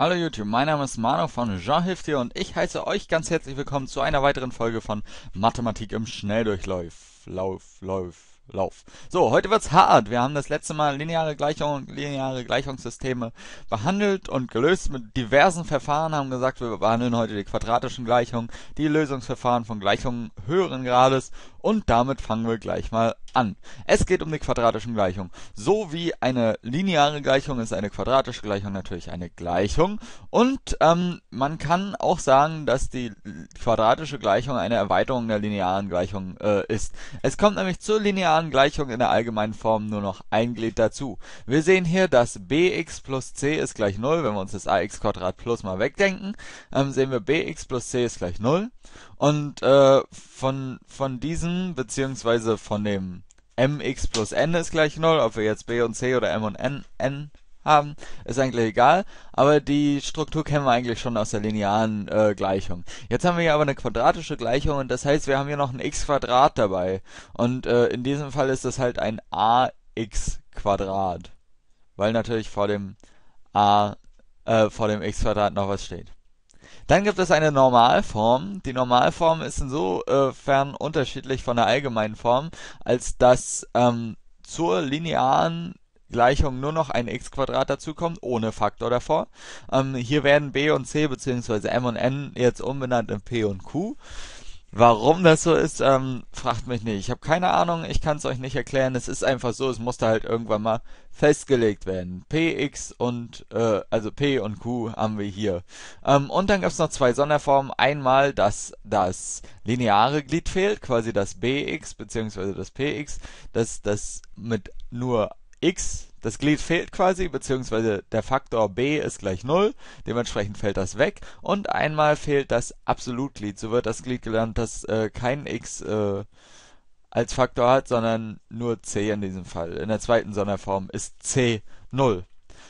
Hallo YouTube, mein Name ist Mano von Jean Hilft dir und ich heiße euch ganz herzlich willkommen zu einer weiteren Folge von Mathematik im Schnelldurchlauf. Lauf, Lauf, Lauf. So, heute wird's hart. Wir haben das letzte Mal lineare Gleichungen und lineare Gleichungssysteme behandelt und gelöst mit diversen Verfahren, haben gesagt, wir behandeln heute die quadratischen Gleichungen, die Lösungsverfahren von Gleichungen höheren Grades und damit fangen wir gleich mal an. Es geht um die quadratischen Gleichungen. So wie eine lineare Gleichung ist eine quadratische Gleichung natürlich eine Gleichung. Und ähm, man kann auch sagen, dass die quadratische Gleichung eine Erweiterung der linearen Gleichung äh, ist. Es kommt nämlich zur linearen Gleichung in der allgemeinen Form nur noch ein Glied dazu. Wir sehen hier, dass bx plus c ist gleich 0. Wenn wir uns das ax Quadrat plus mal wegdenken, ähm, sehen wir bx plus c ist gleich 0. Und äh, von, von diesem, beziehungsweise von dem mx plus n ist gleich 0, ob wir jetzt b und c oder m und n, n haben, ist eigentlich egal, aber die Struktur kennen wir eigentlich schon aus der linearen äh, Gleichung. Jetzt haben wir hier aber eine quadratische Gleichung und das heißt, wir haben hier noch ein x Quadrat dabei und äh, in diesem Fall ist das halt ein ax Quadrat, weil natürlich vor dem a äh, vor dem x Quadrat noch was steht. Dann gibt es eine Normalform. Die Normalform ist insofern unterschiedlich von der allgemeinen Form, als dass ähm, zur linearen Gleichung nur noch ein x-Quadrat dazukommt, ohne Faktor davor. Ähm, hier werden b und c bzw. m und n jetzt umbenannt in p und q. Warum das so ist, ähm, fragt mich nicht. Ich habe keine Ahnung, ich kann es euch nicht erklären. Es ist einfach so, es musste halt irgendwann mal festgelegt werden. PX und, äh, also P und Q haben wir hier. Ähm, und dann gab es noch zwei Sonderformen. Einmal, dass das lineare Glied fehlt, quasi das BX bzw. das PX, dass das mit nur X das Glied fehlt quasi, beziehungsweise der Faktor b ist gleich 0, dementsprechend fällt das weg und einmal fehlt das Absolutglied. So wird das Glied gelernt, das äh, kein x äh, als Faktor hat, sondern nur c in diesem Fall. In der zweiten Sonderform ist c 0.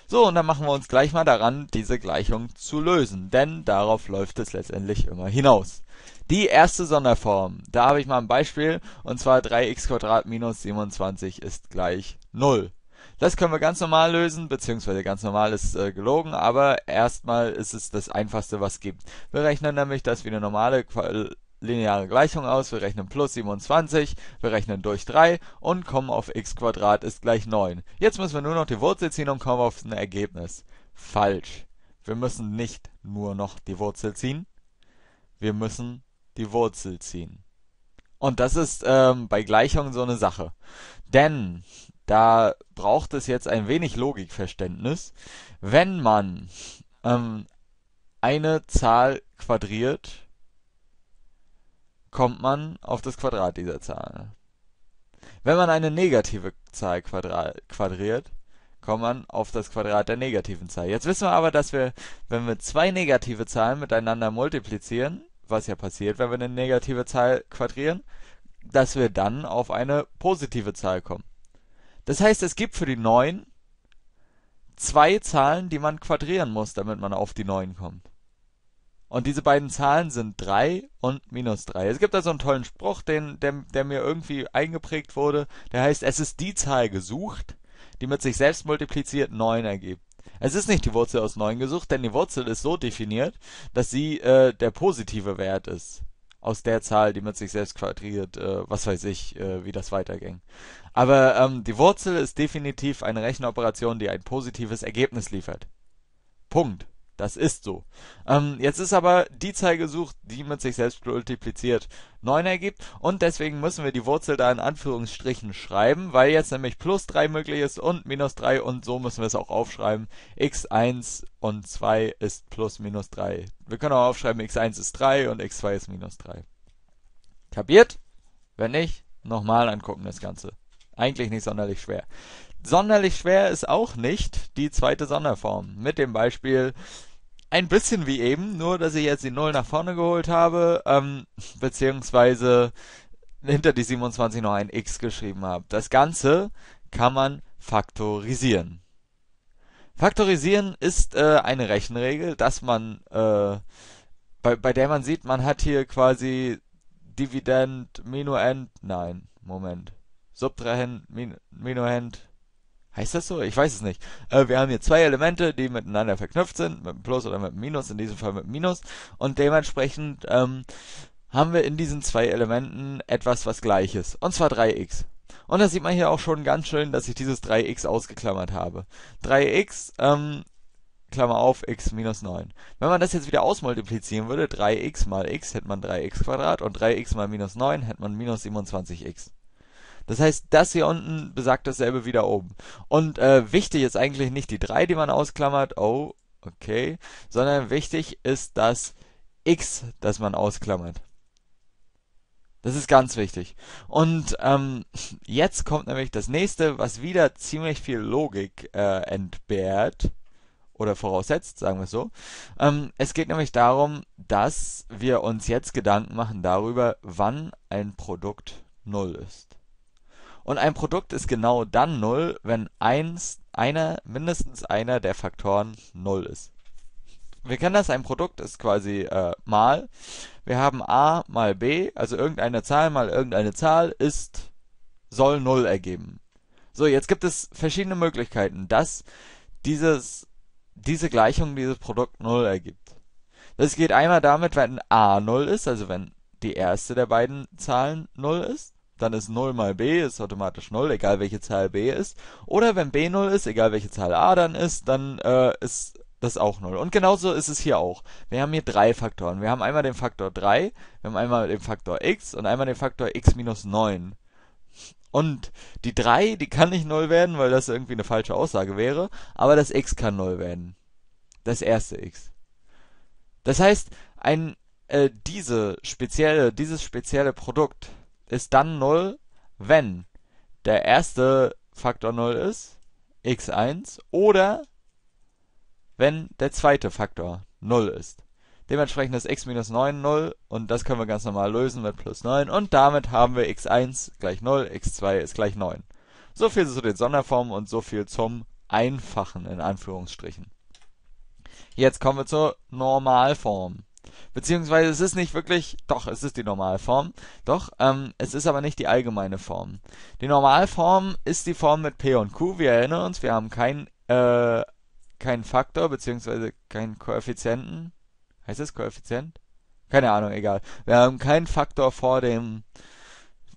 So, und dann machen wir uns gleich mal daran, diese Gleichung zu lösen, denn darauf läuft es letztendlich immer hinaus. Die erste Sonderform, da habe ich mal ein Beispiel, und zwar 3x 2 minus 27 ist gleich 0. Das können wir ganz normal lösen, beziehungsweise ganz normal ist äh, gelogen, aber erstmal ist es das einfachste, was gibt. Wir rechnen nämlich das wie eine normale lineare Gleichung aus, wir rechnen plus 27, wir rechnen durch 3 und kommen auf x ist gleich 9. Jetzt müssen wir nur noch die Wurzel ziehen und kommen auf ein Ergebnis. Falsch. Wir müssen nicht nur noch die Wurzel ziehen, wir müssen die Wurzel ziehen. Und das ist ähm, bei Gleichungen so eine Sache. Denn da braucht es jetzt ein wenig Logikverständnis. Wenn man ähm, eine Zahl quadriert, kommt man auf das Quadrat dieser Zahl. Wenn man eine negative Zahl quadriert, kommt man auf das Quadrat der negativen Zahl. Jetzt wissen wir aber, dass wir, wenn wir zwei negative Zahlen miteinander multiplizieren, was ja passiert, wenn wir eine negative Zahl quadrieren, dass wir dann auf eine positive Zahl kommen. Das heißt, es gibt für die 9 zwei Zahlen, die man quadrieren muss, damit man auf die 9 kommt. Und diese beiden Zahlen sind 3 und minus 3. Es gibt da so einen tollen Spruch, den, der, der mir irgendwie eingeprägt wurde. Der heißt, es ist die Zahl gesucht, die mit sich selbst multipliziert 9 ergibt. Es ist nicht die Wurzel aus 9 gesucht, denn die Wurzel ist so definiert, dass sie äh, der positive Wert ist aus der Zahl, die man sich selbst quadriert, äh, was weiß ich, äh, wie das weiterging. Aber ähm, die Wurzel ist definitiv eine Rechenoperation, die ein positives Ergebnis liefert. Punkt. Das ist so. Ähm, jetzt ist aber die Zahl gesucht, die mit sich selbst multipliziert 9 ergibt und deswegen müssen wir die Wurzel da in Anführungsstrichen schreiben, weil jetzt nämlich plus 3 möglich ist und minus 3 und so müssen wir es auch aufschreiben. x1 und 2 ist plus minus 3. Wir können auch aufschreiben, x1 ist 3 und x2 ist minus 3. Kapiert? Wenn nicht, nochmal angucken das Ganze. Eigentlich nicht sonderlich schwer. Sonderlich schwer ist auch nicht die zweite Sonderform mit dem Beispiel ein bisschen wie eben, nur dass ich jetzt die Null nach vorne geholt habe, ähm, beziehungsweise hinter die 27 noch ein x geschrieben habe. Das Ganze kann man faktorisieren. Faktorisieren ist äh, eine Rechenregel, dass man äh, bei, bei der man sieht, man hat hier quasi Dividend, Minuend, nein, Moment, Subtrahend, Min, Minuend, Heißt das so? Ich weiß es nicht. Äh, wir haben hier zwei Elemente, die miteinander verknüpft sind, mit einem Plus oder mit einem Minus, in diesem Fall mit einem Minus. Und dementsprechend ähm, haben wir in diesen zwei Elementen etwas, was gleich ist. Und zwar 3x. Und das sieht man hier auch schon ganz schön, dass ich dieses 3x ausgeklammert habe. 3x, ähm, Klammer auf, x minus 9. Wenn man das jetzt wieder ausmultiplizieren würde, 3x mal x hätte man 3x Quadrat und 3x mal minus 9 hätte man minus 27x. Das heißt, das hier unten besagt dasselbe wieder oben. Und äh, wichtig ist eigentlich nicht die 3, die man ausklammert, oh, okay, sondern wichtig ist das x, das man ausklammert. Das ist ganz wichtig. Und ähm, jetzt kommt nämlich das nächste, was wieder ziemlich viel Logik äh, entbehrt oder voraussetzt, sagen wir es so. Ähm, es geht nämlich darum, dass wir uns jetzt Gedanken machen darüber, wann ein Produkt null ist. Und ein Produkt ist genau dann null, wenn eins, einer, mindestens einer der Faktoren null ist. Wir kennen das, ein Produkt ist quasi äh, mal. Wir haben a mal b, also irgendeine Zahl mal irgendeine Zahl ist, soll null ergeben. So, jetzt gibt es verschiedene Möglichkeiten, dass dieses, diese Gleichung dieses Produkt null ergibt. Das geht einmal damit, wenn a null ist, also wenn die erste der beiden Zahlen null ist dann ist 0 mal b ist automatisch 0, egal welche Zahl b ist. Oder wenn b 0 ist, egal welche Zahl a dann ist, dann äh, ist das auch 0. Und genauso ist es hier auch. Wir haben hier drei Faktoren. Wir haben einmal den Faktor 3, wir haben einmal den Faktor x und einmal den Faktor x minus 9. Und die 3, die kann nicht 0 werden, weil das irgendwie eine falsche Aussage wäre, aber das x kann 0 werden. Das erste x. Das heißt, ein, äh, diese spezielle, dieses spezielle Produkt ist dann 0, wenn der erste Faktor 0 ist, x1, oder wenn der zweite Faktor 0 ist. Dementsprechend ist x minus 9 0 und das können wir ganz normal lösen mit plus 9 und damit haben wir x1 gleich 0, x2 ist gleich 9. So viel zu den Sonderformen und so viel zum Einfachen in Anführungsstrichen. Jetzt kommen wir zur Normalform. Beziehungsweise es ist nicht wirklich, doch, es ist die Normalform, doch, ähm, es ist aber nicht die allgemeine Form. Die Normalform ist die Form mit P und Q, wir erinnern uns, wir haben keinen äh, keinen Faktor, beziehungsweise keinen Koeffizienten. Heißt es Koeffizient? Keine Ahnung, egal. Wir haben keinen Faktor vor dem,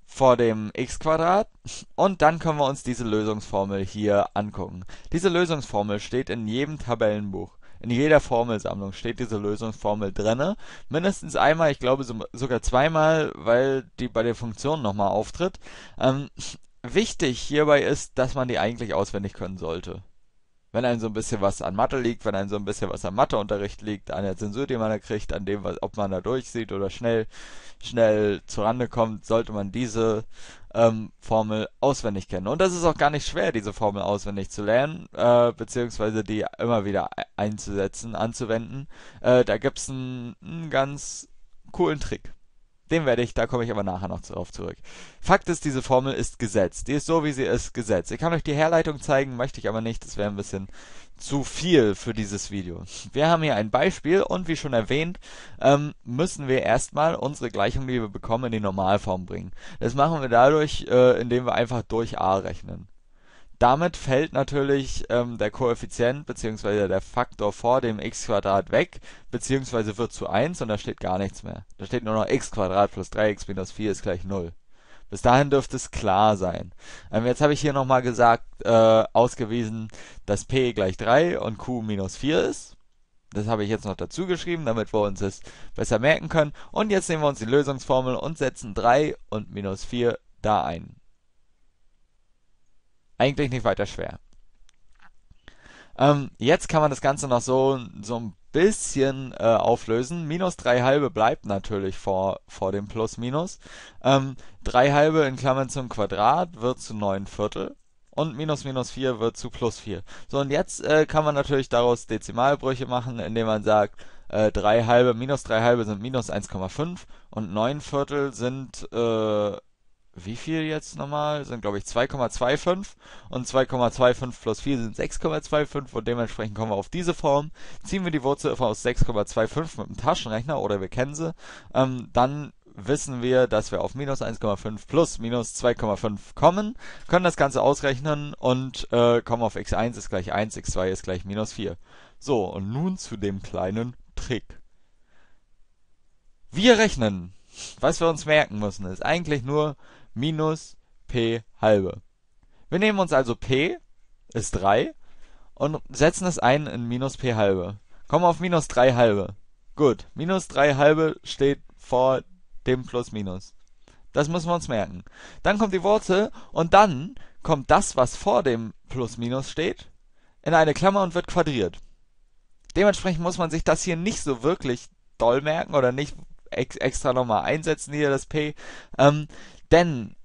vor dem x Quadrat und dann können wir uns diese Lösungsformel hier angucken. Diese Lösungsformel steht in jedem Tabellenbuch. In jeder Formelsammlung steht diese Lösungsformel drinne, mindestens einmal, ich glaube sogar zweimal, weil die bei den Funktionen nochmal auftritt. Ähm, wichtig hierbei ist, dass man die eigentlich auswendig können sollte wenn einem so ein bisschen was an Mathe liegt, wenn einem so ein bisschen was am Matheunterricht liegt, an der Zensur, die man da kriegt, an dem, was, ob man da durchsieht oder schnell, schnell zurande kommt, sollte man diese ähm, Formel auswendig kennen. Und das ist auch gar nicht schwer, diese Formel auswendig zu lernen, äh, beziehungsweise die immer wieder e-, einzusetzen, anzuwenden. Äh, da gibt's einen ganz coolen Trick. Dem werde ich, da komme ich aber nachher noch drauf zurück. Fakt ist, diese Formel ist gesetzt. Die ist so, wie sie ist, gesetzt. Ich kann euch die Herleitung zeigen, möchte ich aber nicht. Das wäre ein bisschen zu viel für dieses Video. Wir haben hier ein Beispiel und wie schon erwähnt, ähm, müssen wir erstmal unsere Gleichung, die wir bekommen, in die Normalform bringen. Das machen wir dadurch, äh, indem wir einfach durch a rechnen. Damit fällt natürlich ähm, der Koeffizient bzw. der Faktor vor dem x weg, beziehungsweise wird zu 1 und da steht gar nichts mehr. Da steht nur noch x plus 3x minus 4 ist gleich 0. Bis dahin dürfte es klar sein. Ähm, jetzt habe ich hier nochmal gesagt, äh, ausgewiesen, dass p gleich 3 und q minus 4 ist. Das habe ich jetzt noch dazu geschrieben, damit wir uns es besser merken können. Und jetzt nehmen wir uns die Lösungsformel und setzen 3 und minus 4 da ein eigentlich nicht weiter schwer. Ähm, jetzt kann man das Ganze noch so, so ein bisschen äh, auflösen. Minus 3 halbe bleibt natürlich vor, vor dem Plus-Minus. Ähm, 3 halbe in Klammern zum Quadrat wird zu 9 Viertel und minus minus 4 wird zu plus 4. So, und jetzt äh, kann man natürlich daraus Dezimalbrüche machen, indem man sagt, äh, 3 halbe minus 3 halbe sind minus 1,5 und 9 Viertel sind äh, wie viel jetzt nochmal? Sind, glaube ich, 2,25 und 2,25 plus 4 sind 6,25 und dementsprechend kommen wir auf diese Form. Ziehen wir die Wurzel aus 6,25 mit dem Taschenrechner oder wir kennen sie, ähm, dann wissen wir, dass wir auf minus 1,5 plus minus 2,5 kommen, können das Ganze ausrechnen und äh, kommen auf x1 ist gleich 1, x2 ist gleich minus 4. So, und nun zu dem kleinen Trick. Wir rechnen was wir uns merken müssen, ist eigentlich nur minus p halbe. Wir nehmen uns also p ist 3 und setzen es ein in minus p halbe. Kommen auf minus 3 halbe. Gut, minus 3 halbe steht vor dem plus minus. Das müssen wir uns merken. Dann kommt die Wurzel und dann kommt das, was vor dem plus minus steht, in eine Klammer und wird quadriert. Dementsprechend muss man sich das hier nicht so wirklich doll merken oder nicht ex extra nochmal einsetzen hier, das P. Ähm, denn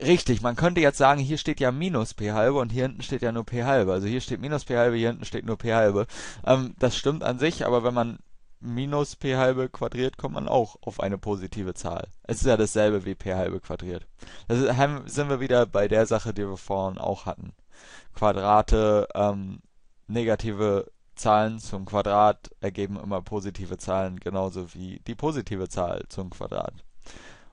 Richtig, man könnte jetzt sagen, hier steht ja minus p halbe und hier hinten steht ja nur p halbe. Also hier steht minus p halbe, hier hinten steht nur p halbe. Ähm, das stimmt an sich, aber wenn man minus p halbe quadriert, kommt man auch auf eine positive Zahl. Es ist ja dasselbe wie p halbe quadriert. Das ist, sind wir wieder bei der Sache, die wir vorhin auch hatten. Quadrate, ähm, negative Zahlen zum Quadrat ergeben immer positive Zahlen, genauso wie die positive Zahl zum Quadrat.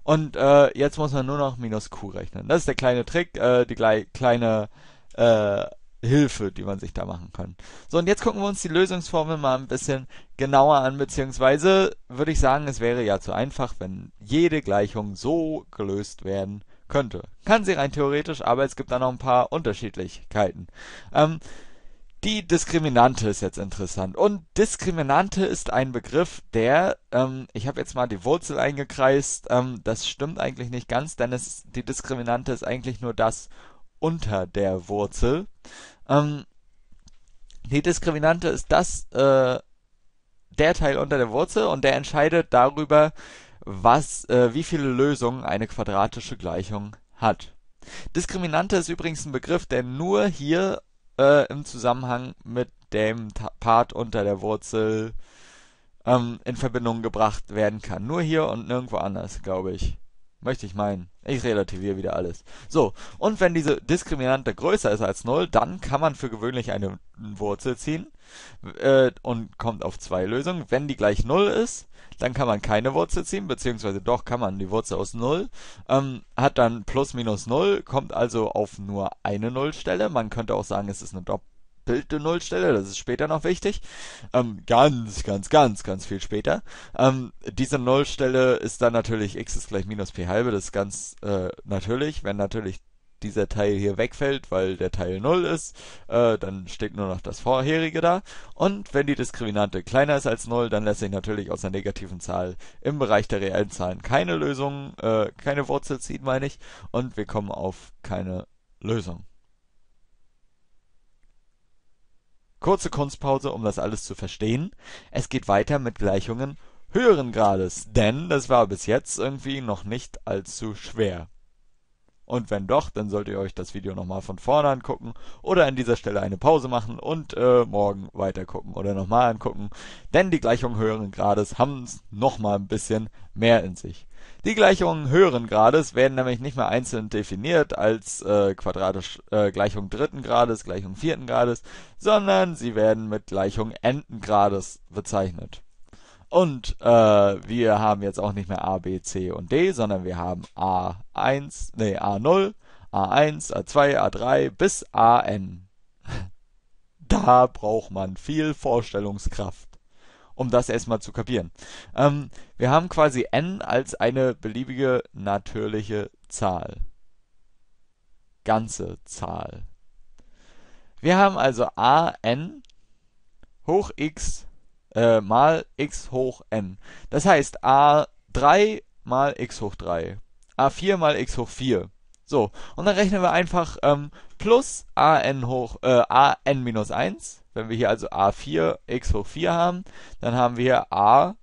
Und äh, jetzt muss man nur noch minus q rechnen. Das ist der kleine Trick, äh, die kleine äh, Hilfe, die man sich da machen kann. So, und jetzt gucken wir uns die Lösungsformel mal ein bisschen genauer an, beziehungsweise würde ich sagen, es wäre ja zu einfach, wenn jede Gleichung so gelöst werden könnte. Kann sie rein theoretisch, aber es gibt da noch ein paar Unterschiedlichkeiten. Ähm, die Diskriminante ist jetzt interessant. Und Diskriminante ist ein Begriff, der, ähm, ich habe jetzt mal die Wurzel eingekreist, ähm, das stimmt eigentlich nicht ganz, denn es, die Diskriminante ist eigentlich nur das unter der Wurzel. Ähm, die Diskriminante ist das, äh, der Teil unter der Wurzel und der entscheidet darüber, was, äh, wie viele Lösungen eine quadratische Gleichung hat. Diskriminante ist übrigens ein Begriff, der nur hier äh, im Zusammenhang mit dem Part unter der Wurzel ähm, in Verbindung gebracht werden kann. Nur hier und nirgendwo anders, glaube ich. Möchte ich meinen. Ich relativiere wieder alles. So, und wenn diese Diskriminante größer ist als 0, dann kann man für gewöhnlich eine Wurzel ziehen äh, und kommt auf zwei Lösungen. Wenn die gleich 0 ist, dann kann man keine Wurzel ziehen, beziehungsweise doch kann man die Wurzel aus 0, ähm, hat dann plus minus 0, kommt also auf nur eine Nullstelle. Man könnte auch sagen, es ist eine doppelte Nullstelle, das ist später noch wichtig. Ähm, ganz, ganz, ganz, ganz viel später. Ähm, diese Nullstelle ist dann natürlich x ist gleich minus p halbe, das ist ganz äh, natürlich, wenn natürlich dieser Teil hier wegfällt, weil der Teil 0 ist, äh, dann steht nur noch das vorherige da. Und wenn die Diskriminante kleiner ist als 0, dann lässt sich natürlich aus einer negativen Zahl im Bereich der reellen Zahlen keine Lösung, äh, keine Wurzel ziehen, meine ich. Und wir kommen auf keine Lösung. Kurze Kunstpause, um das alles zu verstehen. Es geht weiter mit Gleichungen höheren Grades, denn das war bis jetzt irgendwie noch nicht allzu schwer. Und wenn doch, dann solltet ihr euch das Video nochmal von vorne angucken oder an dieser Stelle eine Pause machen und äh, morgen weiter gucken oder nochmal angucken, denn die Gleichungen höheren Grades haben es nochmal ein bisschen mehr in sich. Die Gleichungen höheren Grades werden nämlich nicht mehr einzeln definiert als äh, quadratisch äh, Gleichung dritten Grades, Gleichung vierten Grades, sondern sie werden mit Gleichung Grades bezeichnet. Und äh, wir haben jetzt auch nicht mehr A, B, C und D, sondern wir haben A1, nee, A0, A1, A2, A3 bis AN. Da braucht man viel Vorstellungskraft, um das erstmal zu kapieren. Ähm, wir haben quasi n als eine beliebige natürliche Zahl. Ganze Zahl. Wir haben also a n hoch x äh, mal x hoch n. Das heißt a3 mal x hoch 3, a4 mal x hoch 4. So, und dann rechnen wir einfach ähm, plus a n hoch äh, a n minus 1. Wenn wir hier also a4 x hoch 4 haben, dann haben wir a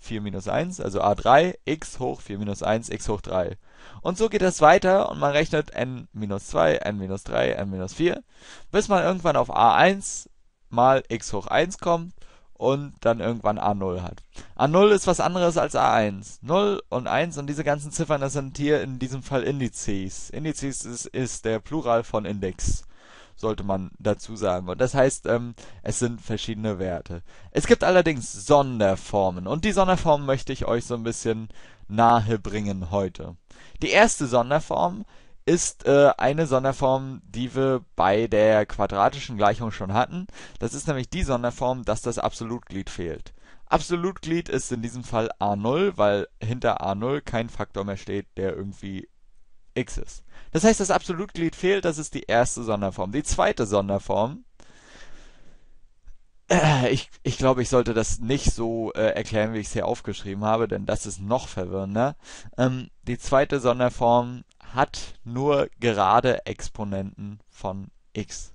4 minus 1, also a3 x hoch 4 minus 1 x hoch 3. Und so geht das weiter und man rechnet n minus 2, n minus 3, n minus 4, bis man irgendwann auf a1 mal x hoch 1 kommt und dann irgendwann A0 hat. A0 ist was anderes als A1. 0 und 1 und diese ganzen Ziffern, das sind hier in diesem Fall Indizes. Indizes ist, ist der Plural von Index, sollte man dazu sagen. Und das heißt, ähm, es sind verschiedene Werte. Es gibt allerdings Sonderformen und die Sonderformen möchte ich euch so ein bisschen nahe bringen heute. Die erste Sonderform ist äh, eine Sonderform, die wir bei der quadratischen Gleichung schon hatten. Das ist nämlich die Sonderform, dass das Absolutglied fehlt. Absolutglied ist in diesem Fall a0, weil hinter a0 kein Faktor mehr steht, der irgendwie x ist. Das heißt, das Absolutglied fehlt, das ist die erste Sonderform. Die zweite Sonderform, äh, ich, ich glaube, ich sollte das nicht so äh, erklären, wie ich es hier aufgeschrieben habe, denn das ist noch verwirrender. Ähm, die zweite Sonderform hat nur gerade Exponenten von x.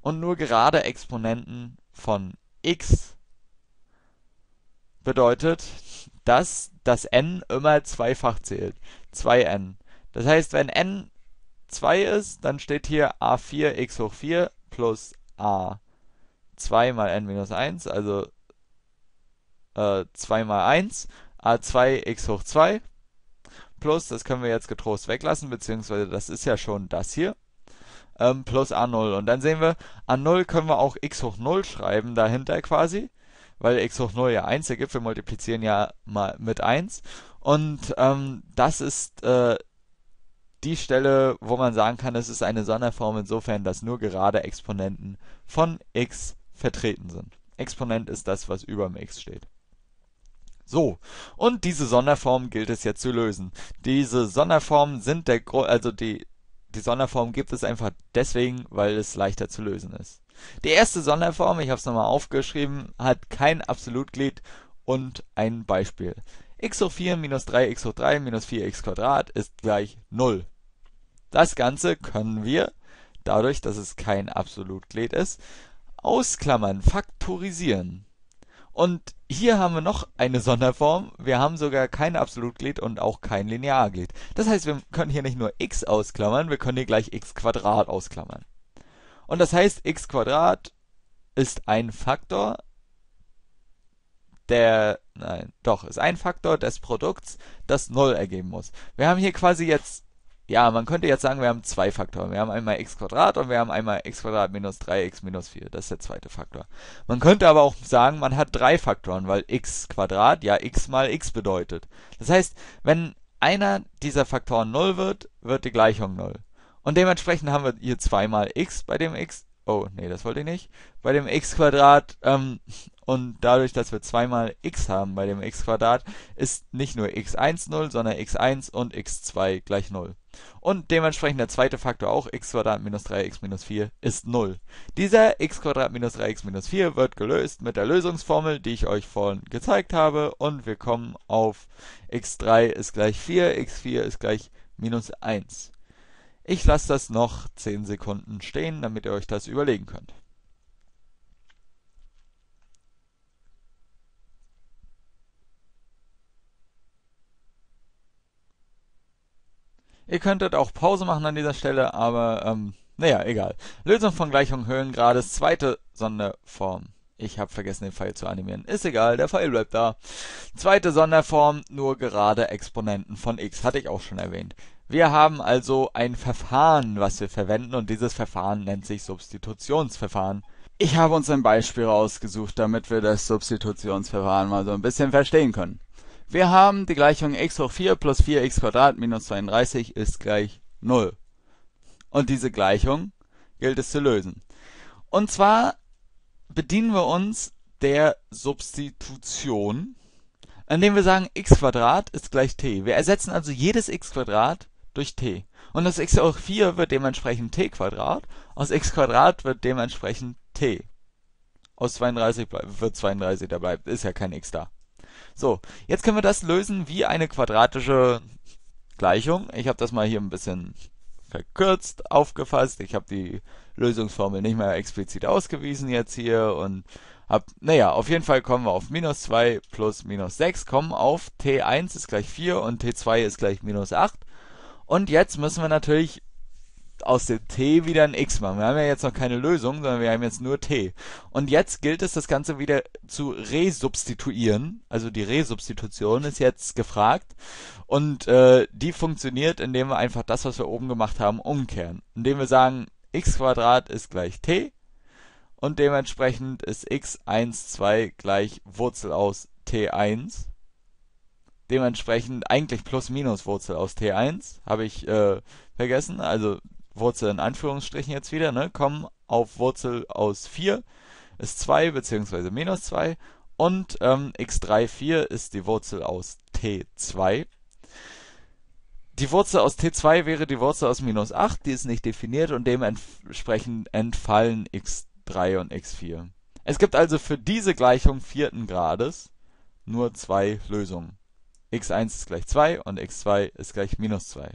Und nur gerade Exponenten von x bedeutet, dass das n immer zweifach zählt. 2n. Das heißt, wenn n 2 ist, dann steht hier a4x hoch 4 plus a2 mal n minus 1, also äh, 2 mal 1, a2x hoch 2 plus, das können wir jetzt getrost weglassen, beziehungsweise das ist ja schon das hier, ähm, plus a0. Und dann sehen wir, a0 können wir auch x hoch 0 schreiben dahinter quasi, weil x hoch 0 ja 1 ergibt, wir multiplizieren ja mal mit 1. Und ähm, das ist äh, die Stelle, wo man sagen kann, es ist eine Sonderform insofern, dass nur gerade Exponenten von x vertreten sind. Exponent ist das, was über dem x steht. So, und diese Sonderform gilt es jetzt zu lösen. Diese Sonderformen sind der Grund, also die, die Sonderform gibt es einfach deswegen, weil es leichter zu lösen ist. Die erste Sonderform, ich habe es nochmal aufgeschrieben, hat kein Absolutglied und ein Beispiel. x hoch 4 minus 3x hoch 3 minus 4x Quadrat ist gleich 0. Das Ganze können wir, dadurch, dass es kein Absolutglied ist, ausklammern, faktorisieren. Und hier haben wir noch eine Sonderform. Wir haben sogar kein Absolutglied und auch kein Linearglied. Das heißt, wir können hier nicht nur x ausklammern, wir können hier gleich x Quadrat ausklammern. Und das heißt, x Quadrat ist ein Faktor, der, nein, doch, ist ein Faktor des Produkts, das 0 ergeben muss. Wir haben hier quasi jetzt ja, man könnte jetzt sagen, wir haben zwei Faktoren. Wir haben einmal x Quadrat und wir haben einmal x Quadrat minus 3x minus 4. Das ist der zweite Faktor. Man könnte aber auch sagen, man hat drei Faktoren, weil x Quadrat ja x mal x bedeutet. Das heißt, wenn einer dieser Faktoren 0 wird, wird die Gleichung 0. Und dementsprechend haben wir hier zweimal x bei dem x. Oh, nee, das wollte ich nicht. Bei dem x Quadrat ähm, und dadurch, dass wir zweimal x haben bei dem x-Quadrat, ist nicht nur x1 0, sondern x1 und x2 gleich 0. Und dementsprechend der zweite Faktor auch x minus 3x minus 4 ist 0. Dieser x minus 3x minus 4 wird gelöst mit der Lösungsformel, die ich euch vorhin gezeigt habe. Und wir kommen auf x3 ist gleich 4, x4 ist gleich minus 1. Ich lasse das noch 10 Sekunden stehen, damit ihr euch das überlegen könnt. Ihr könntet auch Pause machen an dieser Stelle, aber ähm, naja, egal. Lösung von Gleichung Höhengrades, zweite Sonderform. Ich habe vergessen, den Pfeil zu animieren. Ist egal, der Pfeil bleibt da. Zweite Sonderform, nur gerade Exponenten von x, hatte ich auch schon erwähnt. Wir haben also ein Verfahren, was wir verwenden und dieses Verfahren nennt sich Substitutionsverfahren. Ich habe uns ein Beispiel rausgesucht, damit wir das Substitutionsverfahren mal so ein bisschen verstehen können. Wir haben die Gleichung x hoch 4 plus 4x Quadrat minus 32 ist gleich 0. Und diese Gleichung gilt es zu lösen. Und zwar bedienen wir uns der Substitution, indem wir sagen, x Quadrat ist gleich t. Wir ersetzen also jedes x Quadrat durch t. Und aus x hoch 4 wird dementsprechend t Quadrat, aus x Quadrat wird dementsprechend t. Aus 32 wird 32 dabei, ist ja kein x da. So, jetzt können wir das lösen wie eine quadratische Gleichung. Ich habe das mal hier ein bisschen verkürzt aufgefasst. Ich habe die Lösungsformel nicht mehr explizit ausgewiesen jetzt hier und hab, naja, auf jeden Fall kommen wir auf minus 2 plus minus 6, kommen auf t1 ist gleich 4 und t2 ist gleich minus 8. Und jetzt müssen wir natürlich jetzt aus dem T wieder ein X machen. Wir haben ja jetzt noch keine Lösung, sondern wir haben jetzt nur T. Und jetzt gilt es, das Ganze wieder zu resubstituieren. Also die Resubstitution ist jetzt gefragt. Und äh, die funktioniert, indem wir einfach das, was wir oben gemacht haben, umkehren. Indem wir sagen, x Quadrat ist gleich t und dementsprechend ist x 12 gleich Wurzel aus t1. Dementsprechend eigentlich plus minus Wurzel aus t1, habe ich äh, vergessen. Also Wurzel in Anführungsstrichen jetzt wieder, ne, kommen auf Wurzel aus 4 ist 2 bzw. minus 2 und ähm, x3, 4 ist die Wurzel aus t2. Die Wurzel aus t2 wäre die Wurzel aus minus 8, die ist nicht definiert und dementsprechend entfallen x3 und x4. Es gibt also für diese Gleichung vierten Grades nur zwei Lösungen. x1 ist gleich 2 und x2 ist gleich minus 2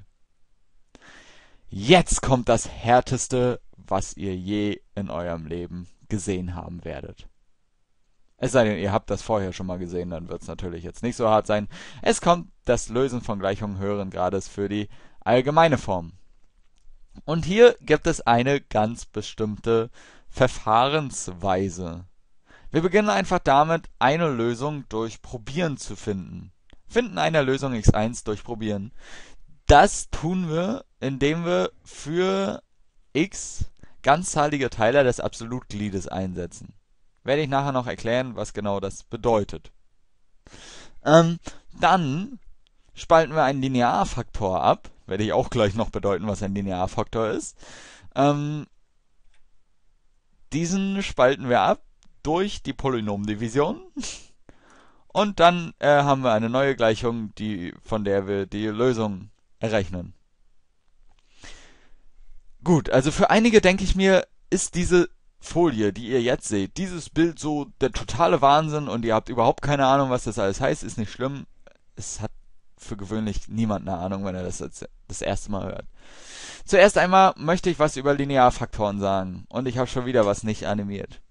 jetzt kommt das Härteste, was ihr je in eurem Leben gesehen haben werdet. Es sei denn, ihr habt das vorher schon mal gesehen, dann wird es natürlich jetzt nicht so hart sein. Es kommt das Lösen von Gleichungen höheren Grades für die allgemeine Form. Und hier gibt es eine ganz bestimmte Verfahrensweise. Wir beginnen einfach damit, eine Lösung durch Probieren zu finden. Finden einer Lösung x1 durch Probieren das tun wir, indem wir für x ganzzahlige Teiler des Absolutgliedes einsetzen. Werde ich nachher noch erklären, was genau das bedeutet. Ähm, dann spalten wir einen Linearfaktor ab. Werde ich auch gleich noch bedeuten, was ein Linearfaktor ist. Ähm, diesen spalten wir ab durch die Polynomdivision. Und dann äh, haben wir eine neue Gleichung, die, von der wir die Lösung errechnen. Gut, also für einige denke ich mir, ist diese Folie, die ihr jetzt seht, dieses Bild so der totale Wahnsinn und ihr habt überhaupt keine Ahnung, was das alles heißt, ist nicht schlimm. Es hat für gewöhnlich niemand eine Ahnung, wenn er das das erste Mal hört. Zuerst einmal möchte ich was über Linearfaktoren sagen und ich habe schon wieder was nicht animiert.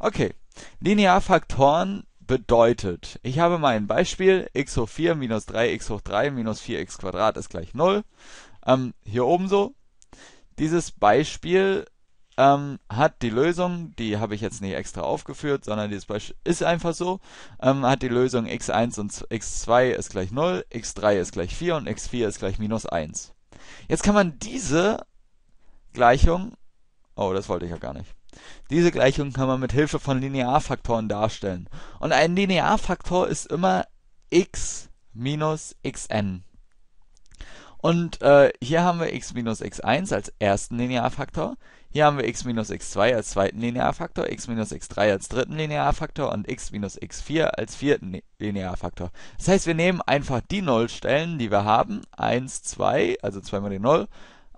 Okay, Linearfaktoren bedeutet. Ich habe mein Beispiel x hoch 4 minus 3x hoch 3 minus 4x Quadrat ist gleich 0. Ähm, hier oben so. Dieses Beispiel ähm, hat die Lösung, die habe ich jetzt nicht extra aufgeführt, sondern dieses Beispiel ist einfach so, ähm, hat die Lösung x1 und x2 ist gleich 0, x3 ist gleich 4 und x4 ist gleich minus 1. Jetzt kann man diese Gleichung, oh, das wollte ich ja gar nicht. Diese Gleichung kann man mit Hilfe von Linearfaktoren darstellen. Und ein Linearfaktor ist immer x minus xn. Und äh, hier haben wir x minus x1 als ersten Linearfaktor, hier haben wir x minus x2 als zweiten Linearfaktor, x minus x3 als dritten Linearfaktor und x minus x4 als vierten Linearfaktor. Das heißt, wir nehmen einfach die Nullstellen, die wir haben, 1, 2, also 2 mal die 0,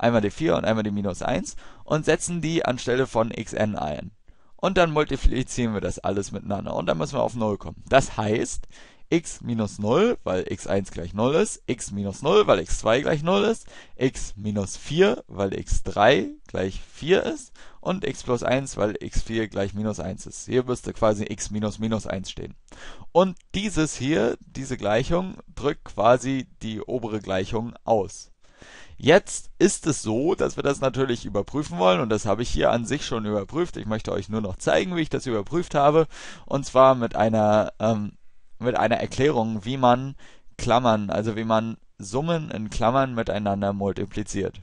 einmal die 4 und einmal die minus 1 und setzen die anstelle von xn ein. Und dann multiplizieren wir das alles miteinander und dann müssen wir auf 0 kommen. Das heißt, x minus 0, weil x1 gleich 0 ist, x minus 0, weil x2 gleich 0 ist, x minus 4, weil x3 gleich 4 ist und x plus 1, weil x4 gleich minus 1 ist. Hier müsste quasi x minus minus 1 stehen. Und dieses hier, diese Gleichung, drückt quasi die obere Gleichung aus. Jetzt ist es so, dass wir das natürlich überprüfen wollen und das habe ich hier an sich schon überprüft. Ich möchte euch nur noch zeigen, wie ich das überprüft habe und zwar mit einer ähm, mit einer Erklärung, wie man Klammern, also wie man Summen in Klammern miteinander multipliziert.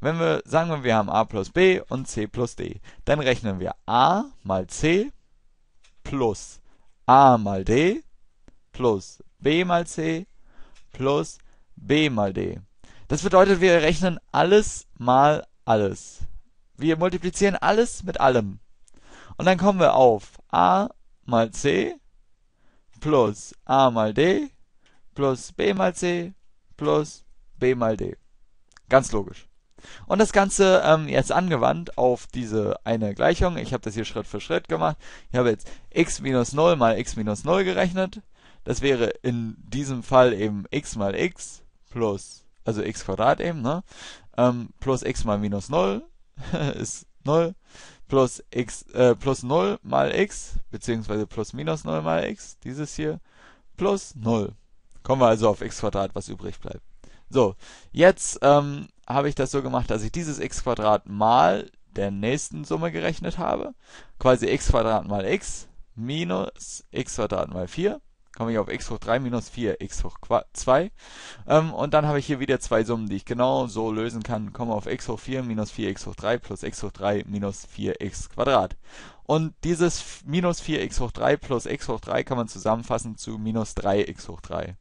Wenn wir sagen, wir, haben a plus b und c plus d, dann rechnen wir a mal c plus a mal d plus b mal c plus b mal d. Das bedeutet, wir rechnen alles mal alles. Wir multiplizieren alles mit allem. Und dann kommen wir auf a mal c plus a mal d plus b mal c plus b mal d. Ganz logisch. Und das Ganze ähm, jetzt angewandt auf diese eine Gleichung. Ich habe das hier Schritt für Schritt gemacht. Ich habe jetzt x minus 0 mal x minus 0 gerechnet. Das wäre in diesem Fall eben x mal x plus also x Quadrat eben, ne? Ähm, plus x mal minus 0 ist 0 plus x äh, plus 0 mal x beziehungsweise plus minus 0 mal x dieses hier plus 0 kommen wir also auf x Quadrat was übrig bleibt so jetzt ähm, habe ich das so gemacht dass ich dieses x Quadrat mal der nächsten Summe gerechnet habe quasi x Quadrat mal x minus x Quadrat mal 4 komme ich auf x hoch 3 minus 4, x hoch 2. Ähm, und dann habe ich hier wieder zwei Summen, die ich genau so lösen kann. Komme auf x hoch 4 minus 4x hoch 3 plus x hoch 3 minus 4x Quadrat. Und dieses minus 4x hoch 3 plus x hoch 3 kann man zusammenfassen zu minus 3x hoch 3.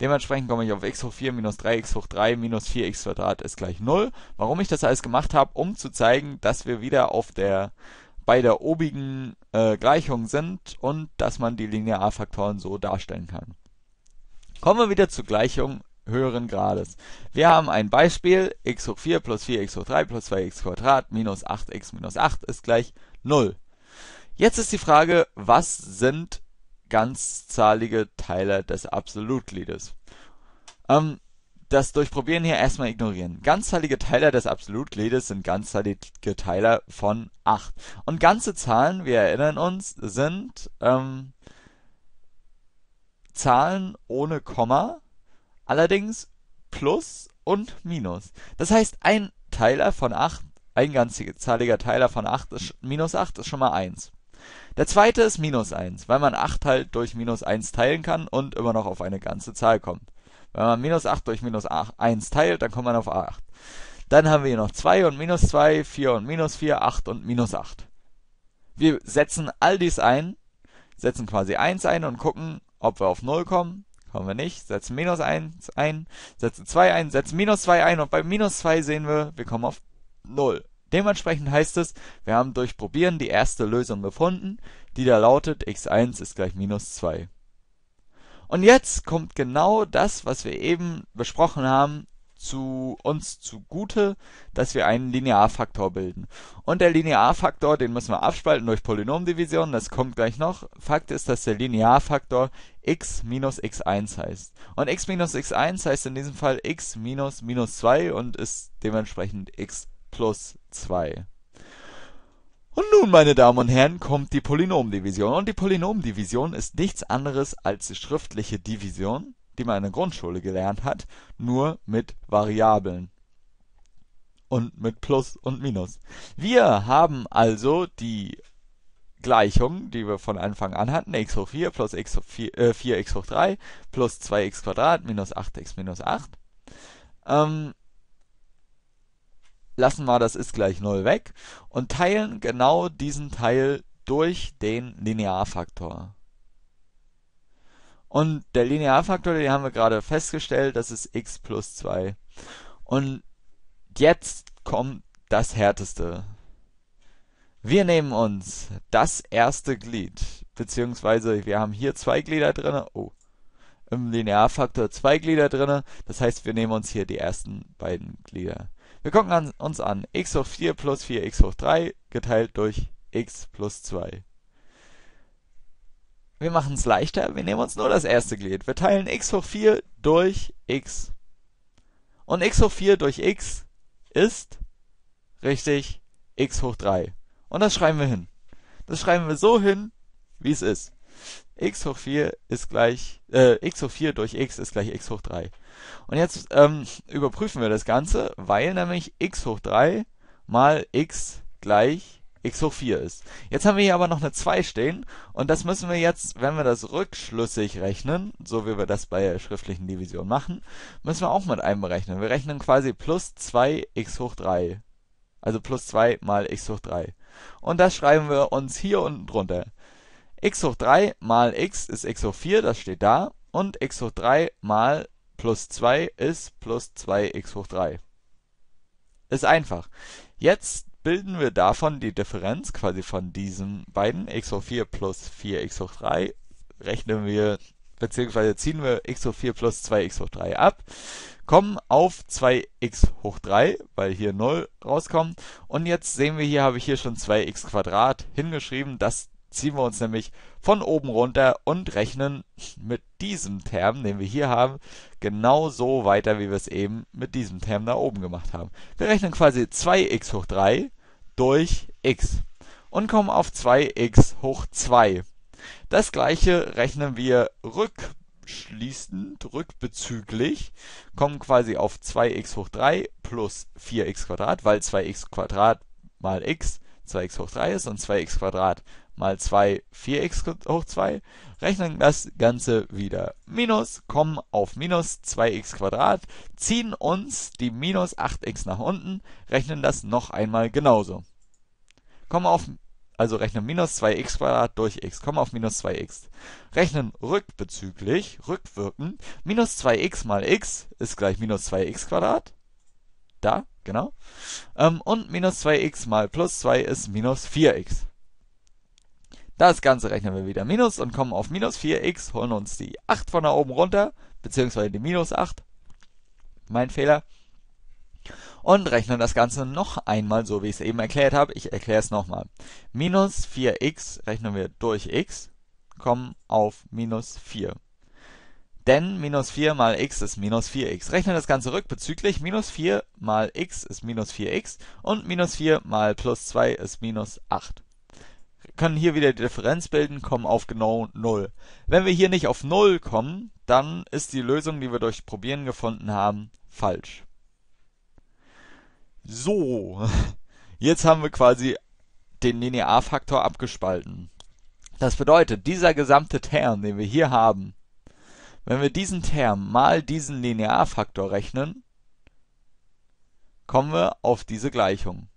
Dementsprechend komme ich auf x hoch 4 minus 3x hoch 3 minus 4x Quadrat ist gleich 0. Warum ich das alles gemacht habe, um zu zeigen, dass wir wieder auf der der obigen äh, Gleichungen sind und dass man die Linearfaktoren so darstellen kann. Kommen wir wieder zu Gleichungen höheren Grades. Wir haben ein Beispiel, x hoch 4 plus 4x hoch 3 plus 2x Quadrat minus 8x minus 8 ist gleich 0. Jetzt ist die Frage, was sind ganzzahlige Teile des Absolutgliedes? Ähm, das Durchprobieren hier erstmal ignorieren. Ganzzahlige Teiler des Absolutgliedes sind ganzzahlige Teiler von 8. Und ganze Zahlen, wir erinnern uns, sind ähm, Zahlen ohne Komma, allerdings Plus und Minus. Das heißt, ein Teiler von 8, ein ganzzahliger Teiler von 8 ist, minus 8 ist schon mal 1. Der zweite ist minus 1, weil man 8 halt durch minus 1 teilen kann und immer noch auf eine ganze Zahl kommt. Wenn man minus 8 durch minus 8, 1 teilt, dann kommt man auf 8. Dann haben wir hier noch 2 und minus 2, 4 und minus 4, 8 und minus 8. Wir setzen all dies ein, setzen quasi 1 ein und gucken, ob wir auf 0 kommen. Kommen wir nicht, setzen minus 1 ein, setzen 2 ein, setzen minus 2 ein und bei minus 2 sehen wir, wir kommen auf 0. Dementsprechend heißt es, wir haben durch Probieren die erste Lösung gefunden, die da lautet x1 ist gleich minus 2. Und jetzt kommt genau das, was wir eben besprochen haben, zu uns zugute, dass wir einen Linearfaktor bilden. Und der Linearfaktor, den müssen wir abspalten durch Polynomdivision, das kommt gleich noch. Fakt ist, dass der Linearfaktor x minus x1 heißt. Und x minus x1 heißt in diesem Fall x minus minus 2 und ist dementsprechend x plus 2. Und nun, meine Damen und Herren, kommt die Polynomdivision. Und die Polynomdivision ist nichts anderes als die schriftliche Division, die man in der Grundschule gelernt hat, nur mit Variablen. Und mit Plus und Minus. Wir haben also die Gleichung, die wir von Anfang an hatten, x hoch 4 plus x hoch 4, äh, 4x hoch 3 plus 2x Quadrat minus 8x minus 8. Ähm, lassen wir das ist gleich 0 weg und teilen genau diesen Teil durch den Linearfaktor. Und der Linearfaktor, den haben wir gerade festgestellt, das ist x plus 2. Und jetzt kommt das Härteste. Wir nehmen uns das erste Glied, beziehungsweise wir haben hier zwei Glieder drin, oh, im Linearfaktor zwei Glieder drin, das heißt, wir nehmen uns hier die ersten beiden Glieder. Wir gucken an, uns an x hoch 4 plus 4x hoch 3 geteilt durch x plus 2. Wir machen es leichter, wir nehmen uns nur das erste Glied. Wir teilen x hoch 4 durch x. Und x hoch 4 durch x ist richtig x hoch 3. Und das schreiben wir hin. Das schreiben wir so hin, wie es ist x hoch 4 ist gleich, äh, x hoch 4 durch x ist gleich x hoch 3. Und jetzt ähm, überprüfen wir das Ganze, weil nämlich x hoch 3 mal x gleich x hoch 4 ist. Jetzt haben wir hier aber noch eine 2 stehen und das müssen wir jetzt, wenn wir das rückschlüssig rechnen, so wie wir das bei der schriftlichen Division machen, müssen wir auch mit einem berechnen. Wir rechnen quasi plus 2x hoch 3. Also plus 2 mal x hoch 3. Und das schreiben wir uns hier unten drunter x hoch 3 mal x ist x hoch 4, das steht da. Und x hoch 3 mal plus 2 ist plus 2x hoch 3. Ist einfach. Jetzt bilden wir davon die Differenz, quasi von diesen beiden, x hoch 4 plus 4x hoch 3, rechnen wir, beziehungsweise ziehen wir x hoch 4 plus 2x hoch 3 ab, kommen auf 2x hoch 3, weil hier 0 rauskommt. Und jetzt sehen wir hier, habe ich hier schon 2x Quadrat hingeschrieben, das ziehen wir uns nämlich von oben runter und rechnen mit diesem Term, den wir hier haben, genauso weiter, wie wir es eben mit diesem Term da oben gemacht haben. Wir rechnen quasi 2x hoch 3 durch x und kommen auf 2x hoch 2. Das gleiche rechnen wir rückschließend, rückbezüglich, kommen quasi auf 2x hoch 3 plus 4x Quadrat, weil 2x Quadrat mal x 2x hoch 3 ist und 2x Quadrat mal 2, 4x hoch 2, rechnen das Ganze wieder minus, kommen auf minus 2x Quadrat, ziehen uns die minus 8x nach unten, rechnen das noch einmal genauso. Kommen auf, also rechnen minus 2x Quadrat durch x, kommen auf minus 2x. Rechnen rückbezüglich, rückwirkend, minus 2x mal x ist gleich minus 2x Quadrat. Da, genau. Ähm, und minus 2x mal plus 2 ist minus 4x. Das Ganze rechnen wir wieder minus und kommen auf minus 4x, holen uns die 8 von da oben runter, beziehungsweise die minus 8, mein Fehler, und rechnen das Ganze noch einmal, so wie ich es eben erklärt habe. Ich erkläre es nochmal. Minus 4x rechnen wir durch x, kommen auf minus 4. Denn minus 4 mal x ist minus 4x. Rechnen das Ganze rückbezüglich. Minus 4 mal x ist minus 4x und minus 4 mal plus 2 ist minus 8 können hier wieder die Differenz bilden, kommen auf genau 0. Wenn wir hier nicht auf 0 kommen, dann ist die Lösung, die wir durch Probieren gefunden haben, falsch. So, jetzt haben wir quasi den Linearfaktor abgespalten. Das bedeutet, dieser gesamte Term, den wir hier haben, wenn wir diesen Term mal diesen Linearfaktor rechnen, kommen wir auf diese Gleichung.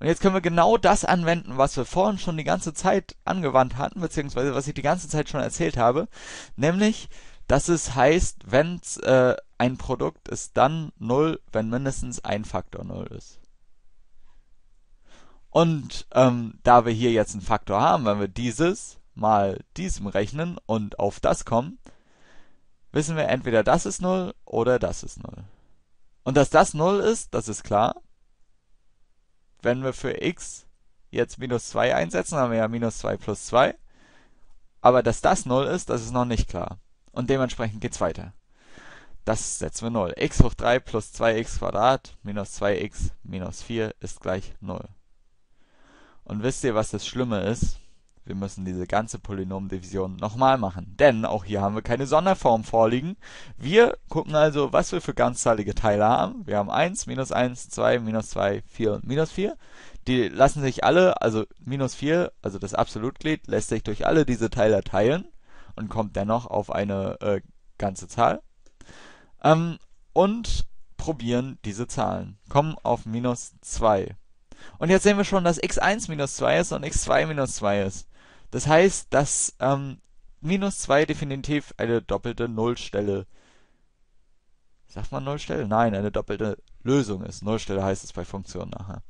Und jetzt können wir genau das anwenden, was wir vorhin schon die ganze Zeit angewandt hatten, beziehungsweise was ich die ganze Zeit schon erzählt habe, nämlich, dass es heißt, wenn äh, ein Produkt ist dann 0, wenn mindestens ein Faktor 0 ist. Und ähm, da wir hier jetzt einen Faktor haben, wenn wir dieses mal diesem rechnen und auf das kommen, wissen wir entweder das ist 0 oder das ist 0. Und dass das 0 ist, das ist klar wenn wir für x jetzt minus 2 einsetzen, haben wir ja minus 2 plus 2. Aber dass das 0 ist, das ist noch nicht klar. Und dementsprechend geht's weiter. Das setzen wir 0. x hoch 3 plus 2x Quadrat minus 2x minus 4 ist gleich 0. Und wisst ihr, was das Schlimme ist? Wir müssen diese ganze Polynomdivision nochmal machen, denn auch hier haben wir keine Sonderform vorliegen. Wir gucken also, was wir für ganzzahlige Teile haben. Wir haben 1, minus 1, 2, minus 2, 4 und minus 4. Die lassen sich alle, also minus 4, also das Absolutglied, lässt sich durch alle diese Teile teilen und kommt dennoch auf eine äh, ganze Zahl. Ähm, und probieren diese Zahlen. Kommen auf minus 2. Und jetzt sehen wir schon, dass x1 minus 2 ist und x2 minus 2 ist. Das heißt, dass ähm, minus 2 definitiv eine doppelte Nullstelle. Sagt man Nullstelle? Nein, eine doppelte Lösung ist. Nullstelle heißt es bei Funktionen nachher.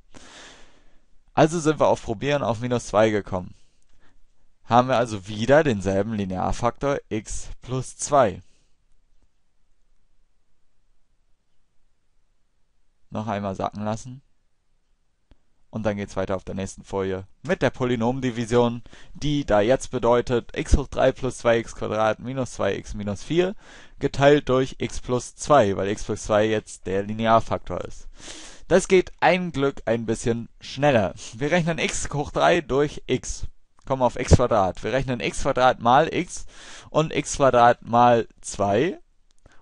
Also sind wir auf Probieren auf minus 2 gekommen. Haben wir also wieder denselben Linearfaktor x plus 2. Noch einmal sacken lassen. Und dann geht's weiter auf der nächsten Folie mit der Polynomdivision, die da jetzt bedeutet x hoch 3 plus 2x Quadrat minus 2x minus 4 geteilt durch x plus 2, weil x plus 2 jetzt der Linearfaktor ist. Das geht ein Glück ein bisschen schneller. Wir rechnen x hoch 3 durch x, kommen auf x Quadrat. Wir rechnen x Quadrat mal x und x Quadrat mal 2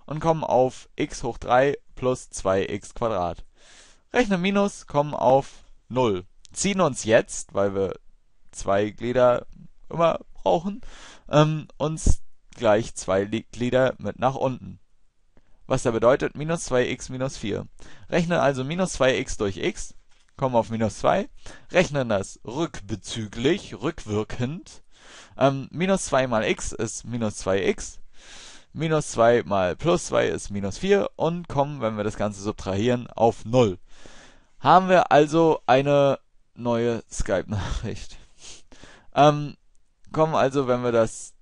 und kommen auf x hoch 3 plus 2x Quadrat. Rechnen minus, kommen auf 0. Ziehen uns jetzt, weil wir zwei Glieder immer brauchen, ähm, uns gleich zwei Glieder mit nach unten. Was da bedeutet, minus 2x minus 4. Rechnen also minus 2x durch x, kommen auf minus 2, rechnen das rückbezüglich, rückwirkend. Ähm, minus 2 mal x ist minus 2x, minus 2 mal plus 2 ist minus 4 und kommen, wenn wir das Ganze subtrahieren, auf 0 haben wir also eine neue Skype-Nachricht. Ähm, kommen also, wenn wir das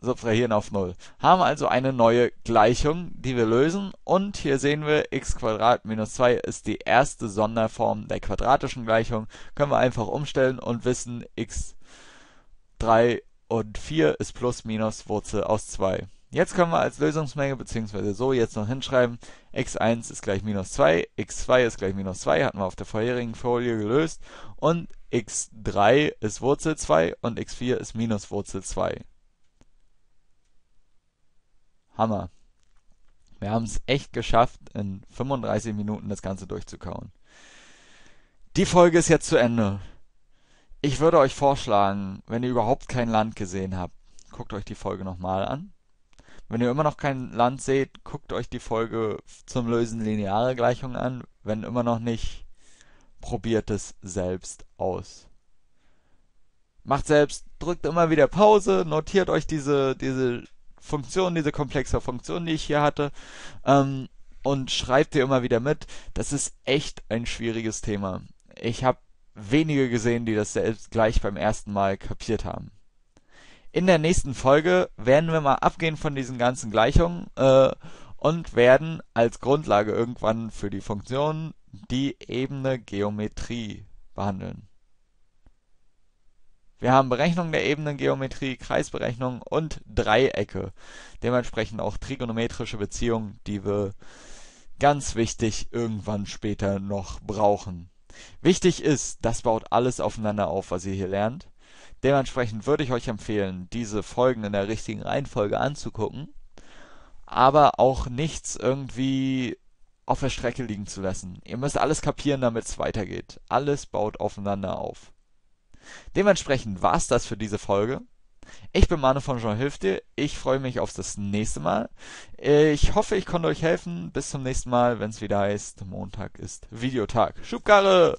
subtrahieren auf 0. Haben also eine neue Gleichung, die wir lösen. Und hier sehen wir, x minus 2 ist die erste Sonderform der quadratischen Gleichung. Können wir einfach umstellen und wissen, x3 und 4 ist plus minus Wurzel aus 2. Jetzt können wir als Lösungsmenge, beziehungsweise so jetzt noch hinschreiben, x1 ist gleich minus 2, x2 ist gleich minus 2, hatten wir auf der vorherigen Folie gelöst, und x3 ist Wurzel 2 und x4 ist minus Wurzel 2. Hammer. Wir haben es echt geschafft, in 35 Minuten das Ganze durchzukauen. Die Folge ist jetzt zu Ende. Ich würde euch vorschlagen, wenn ihr überhaupt kein Land gesehen habt, guckt euch die Folge nochmal an wenn ihr immer noch kein Land seht, guckt euch die Folge zum Lösen linearer Gleichungen an. Wenn immer noch nicht, probiert es selbst aus. Macht selbst, drückt immer wieder Pause, notiert euch diese, diese Funktion, diese komplexe Funktion, die ich hier hatte, ähm, und schreibt ihr immer wieder mit. Das ist echt ein schwieriges Thema. Ich habe wenige gesehen, die das selbst gleich beim ersten Mal kapiert haben in der nächsten Folge werden wir mal abgehen von diesen ganzen Gleichungen äh, und werden als Grundlage irgendwann für die Funktionen die Ebene Geometrie behandeln. Wir haben Berechnung der Ebenengeometrie, Kreisberechnung und Dreiecke. Dementsprechend auch trigonometrische Beziehungen, die wir ganz wichtig irgendwann später noch brauchen. Wichtig ist, das baut alles aufeinander auf, was ihr hier lernt. Dementsprechend würde ich euch empfehlen, diese Folgen in der richtigen Reihenfolge anzugucken, aber auch nichts irgendwie auf der Strecke liegen zu lassen. Ihr müsst alles kapieren, damit es weitergeht. Alles baut aufeinander auf. Dementsprechend war es das für diese Folge. Ich bin Manu von Jean Hilfte. Ich freue mich auf das nächste Mal. Ich hoffe, ich konnte euch helfen. Bis zum nächsten Mal, wenn es wieder heißt, Montag ist Videotag. Schubkarre!